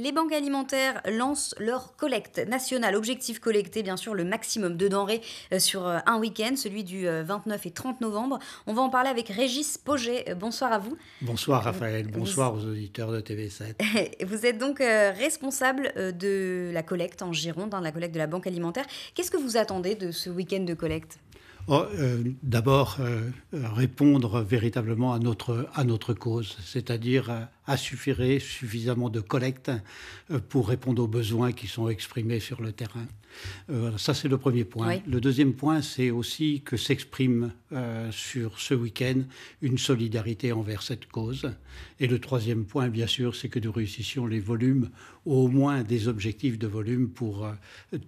Les banques alimentaires lancent leur collecte nationale. Objectif collecter, bien sûr, le maximum de denrées euh, sur euh, un week-end, celui du 29 euh, et 30 novembre. On va en parler avec Régis Poget. Bonsoir à vous. Bonsoir Raphaël, bonsoir aux auditeurs de TV7. vous êtes donc responsable de la collecte en Gironde, hein, de la collecte de la Banque alimentaire. Qu'est-ce que vous attendez de ce week-end de collecte Oh, euh, d'abord, euh, euh, répondre véritablement à notre, à notre cause, c'est-à-dire assurer suffisamment de collectes pour répondre aux besoins qui sont exprimés sur le terrain. ça, c'est le premier point. Le deuxième point, c'est aussi que s'exprime sur ce week-end une solidarité envers cette cause. Et le troisième point, bien sûr, c'est que nous réussissions les volumes, au moins des objectifs de volume pour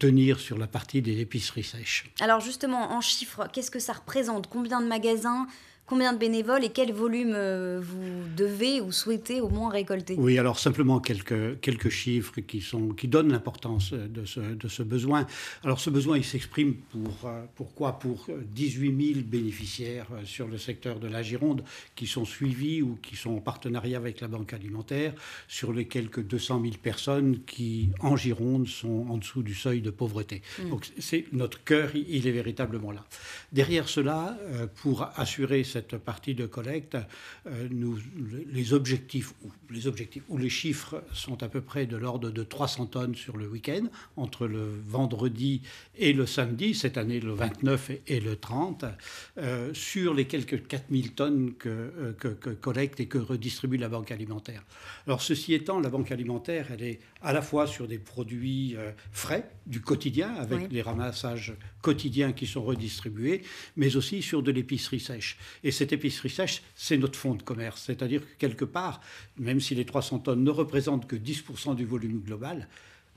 tenir sur la partie des épiceries sèches. Alors justement, en chiffres, Qu'est-ce que ça représente Combien de magasins Combien de bénévoles et quel volume euh, vous devez ou souhaitez au moins récolter Oui, alors simplement quelques, quelques chiffres qui, sont, qui donnent l'importance euh, de ce, de ce besoin. Alors ce besoin, il s'exprime pour, euh, pourquoi Pour 18 000 bénéficiaires sur le secteur de la Gironde qui sont suivis ou qui sont en partenariat avec la Banque alimentaire, sur les quelques 200 000 personnes qui, en Gironde, sont en dessous du seuil de pauvreté. Hmm. Donc c'est notre cœur, il est véritablement là. Derrière cela, pour assurer cette partie de collecte, euh, nous, les objectifs ou les objectifs ou les chiffres sont à peu près de l'ordre de 300 tonnes sur le week-end entre le vendredi et le samedi cette année le 29 et, le 30 euh, sur les quelques 4000 tonnes euh, que, collecte et que redistribue la banque alimentaire. Alors ceci étant, la banque alimentaire elle est à la fois sur des produits frais du quotidien avec les ramassages quotidiens qui sont redistribués, mais aussi sur de l'épicerie sèche. Et cette épicerie sèche, c'est notre fonds de commerce. C'est-à-dire que quelque part, même si les 300 tonnes ne représentent que 10% du volume global,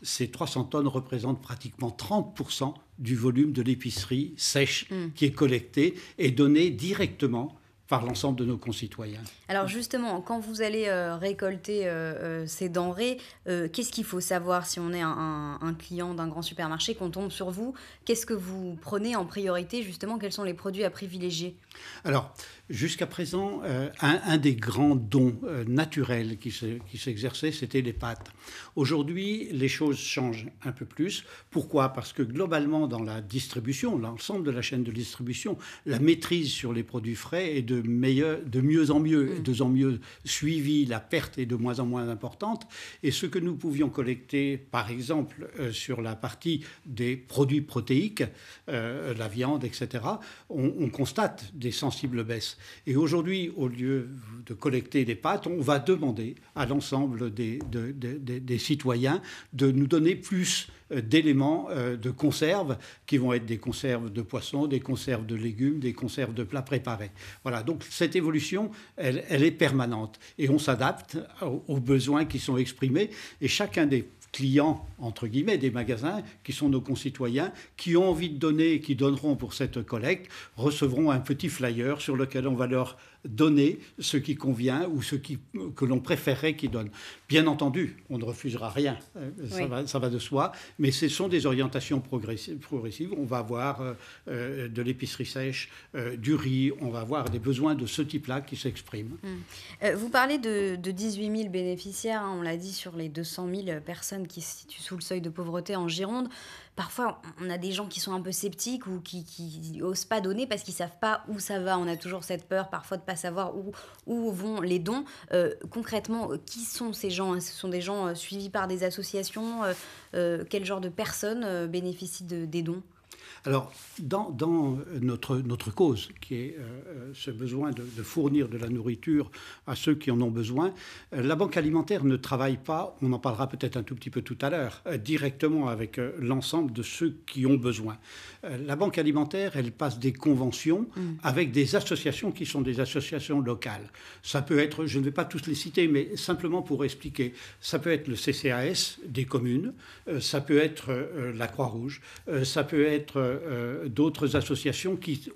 ces 300 tonnes représentent pratiquement 30% du volume de l'épicerie sèche mm. qui est collectée et donnée directement par l'ensemble de nos concitoyens. Alors justement, quand vous allez euh, récolter euh, euh, ces denrées, qu'est-ce qu'il faut savoir si on est un, client d'un grand supermarché, qu'on tombe sur vous Qu'est-ce que vous prenez en priorité justement Quels sont les produits à privilégier Alors, jusqu'à présent, un, des grands dons naturels qui s'exerçait, c'était les pâtes. Aujourd'hui, les choses changent un peu plus. Pourquoi Parce que globalement, dans la distribution, l'ensemble de la chaîne de distribution, la maîtrise sur les produits frais est de de, mieux en mieux, de en mieux suivi, la perte est de moins en moins importante. Et ce que nous pouvions collecter, par exemple, euh, sur la partie des produits protéiques, euh, la viande, etc., on, constate des sensibles baisses. Et aujourd'hui, au lieu de collecter des pâtes, on va demander à l'ensemble des citoyens de nous donner plus euh, d'éléments euh, de conserve qui vont être des conserves de poissons, des conserves de légumes, des conserves de plats préparés. Voilà, donc cette évolution, elle, elle est permanente et on s'adapte aux besoins qui sont exprimés et chacun des clients, entre guillemets, des magasins, qui sont nos concitoyens, qui ont envie de donner et qui donneront pour cette collecte, recevront un petit flyer sur lequel on va leur donner ce qui convient ou ce qui, que l'on préférerait qu'il donne. Bien entendu, on ne refusera rien, euh, ça, va, de soi, mais ce sont des orientations progressives. On va avoir euh, euh, de l'épicerie sèche, du riz, on va avoir des besoins de ce type-là qui s'expriment. Hum. Vous parlez de, de, 18 000 bénéficiaires, hein, on l'a dit, sur les 200 000 personnes qui se situent sous le seuil de pauvreté en Gironde parfois on a des gens qui sont un peu sceptiques ou qui, n'osent osent pas donner parce qu'ils savent pas où ça va. On a toujours cette peur parfois de pas savoir où, vont les dons. Euh, concrètement, euh, qui sont ces gens hein Ce sont des gens euh, suivis par des associations Quel genre de personnes bénéficient des dons alors, dans, euh, notre, notre, cause, qui est euh, euh, ce besoin de, fournir de la nourriture à ceux qui en ont besoin, la Banque alimentaire ne travaille pas, on en parlera peut-être un tout petit peu tout à l'heure, directement avec l'ensemble de ceux qui ont besoin. la Banque alimentaire, elle passe des conventions mm. avec des associations qui sont des associations locales. Ça peut être, je ne vais pas tous les citer, mais simplement pour expliquer, ça peut être le CCAS des communes, ça peut être la Croix-Rouge, ça peut être euh, d'autres, associations qui,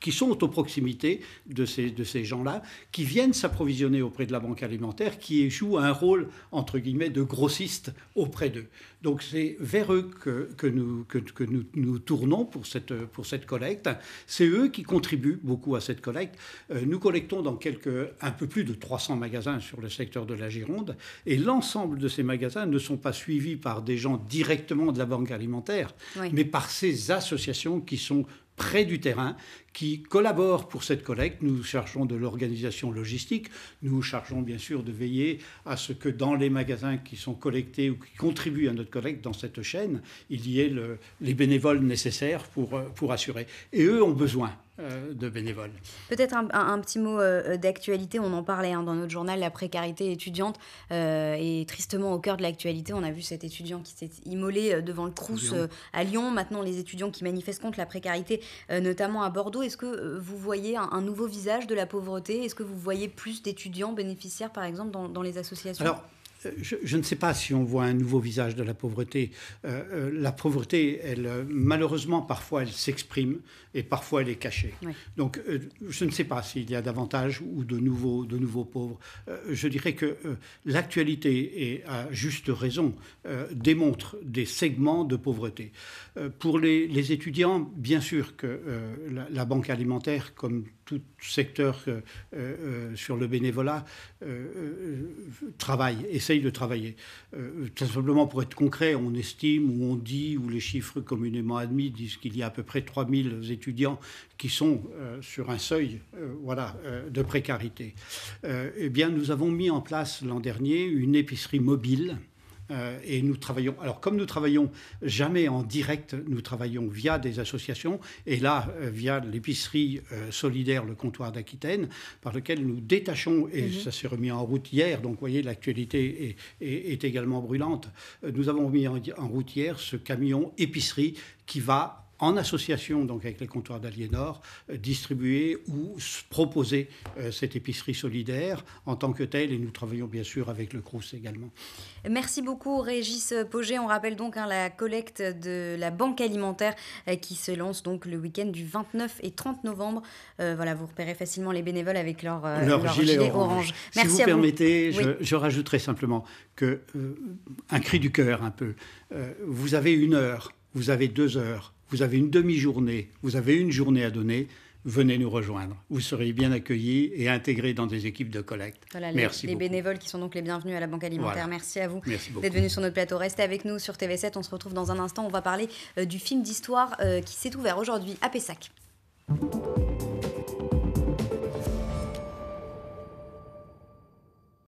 qui sont aux proximités de ces, de ces gens-là, qui viennent s'approvisionner auprès de la banque alimentaire, qui jouent un rôle, entre guillemets, de grossiste auprès d'eux. Donc c'est vers eux que, nous, que, nous, tournons pour cette, pour cette collecte. C'est eux qui contribuent beaucoup à cette collecte. Euh, nous collectons dans quelques, un peu plus de 300 magasins sur le secteur de la Gironde. Et l'ensemble de ces magasins ne sont pas suivis par des gens directement de la banque alimentaire, mais par ces associations qui sont près du terrain, qui collaborent pour cette collecte. Nous chargeons de l'organisation logistique, nous chargeons bien sûr de veiller à ce que dans les magasins qui sont collectés ou qui contribuent à notre collecte dans cette chaîne, il y ait les bénévoles nécessaires pour, euh, pour assurer. Et eux ont besoin euh, de bénévoles. Peut-être un, petit mot euh, euh, d'actualité, on en parlait hein, dans notre journal, la précarité étudiante est tristement au cœur de l'actualité. On a vu cet étudiant qui s'est immolé devant le Crous à Lyon, maintenant les étudiants qui manifestent contre la précarité, notamment à Bordeaux. Est-ce que vous voyez un, nouveau visage de la pauvreté Est-ce que vous voyez plus d'étudiants bénéficiaires, par exemple, dans, les associations je, ne sais pas si on voit un nouveau visage de la pauvreté. Euh, euh, la pauvreté, elle, euh, malheureusement, parfois, elle s'exprime et parfois, elle est cachée. Donc, je ne sais pas s'il y a davantage ou de nouveaux, de nouveaux pauvres. je dirais que l'actualité, et à juste raison, démontre des segments de pauvreté. pour les, étudiants, bien sûr que la, la banque alimentaire, comme tout secteur euh, euh, sur le bénévolat euh, travaille, essaye de travailler. tout simplement pour être concret, on estime ou on dit, ou les chiffres communément admis disent qu'il y a à peu près 3000 étudiants qui sont sur un seuil voilà, de précarité. eh bien, nous avons mis en place l'an dernier une épicerie mobile euh, et nous travaillons, alors comme nous travaillons jamais en direct, nous travaillons via des associations, et là, euh, via l'épicerie euh, solidaire, le comptoir d'Aquitaine, par lequel nous détachons, et mhm. ça s'est remis en route hier, donc vous voyez, l'actualité est, également brûlante, nous avons mis en, en route hier ce camion épicerie qui va en association donc avec les comptoirs d'Aliénor, euh, distribuer ou proposer euh, cette épicerie solidaire en tant que telle. Et nous travaillons bien sûr avec le Crous également. Merci beaucoup Régis Poget. On rappelle donc hein, la collecte de la banque alimentaire euh, qui se lance donc le week-end du 29 et 30 novembre. voilà, vous repérez facilement les bénévoles avec leur, leur, gilet, orange. Merci si vous permettez, Je, je, rajouterai simplement que un cri du cœur un peu. vous avez une heure vous avez deux heures, vous avez une demi-journée, vous avez une journée à donner, venez nous rejoindre. Vous serez bien accueillis et intégrés dans des équipes de collecte. Voilà, Merci. Les, bénévoles qui sont donc les bienvenus à la Banque Alimentaire. Merci à vous d'être venus sur notre plateau. Restez avec nous sur TV7. On se retrouve dans un instant. On va parler euh, du film d'histoire euh, qui s'est ouvert aujourd'hui à Pessac.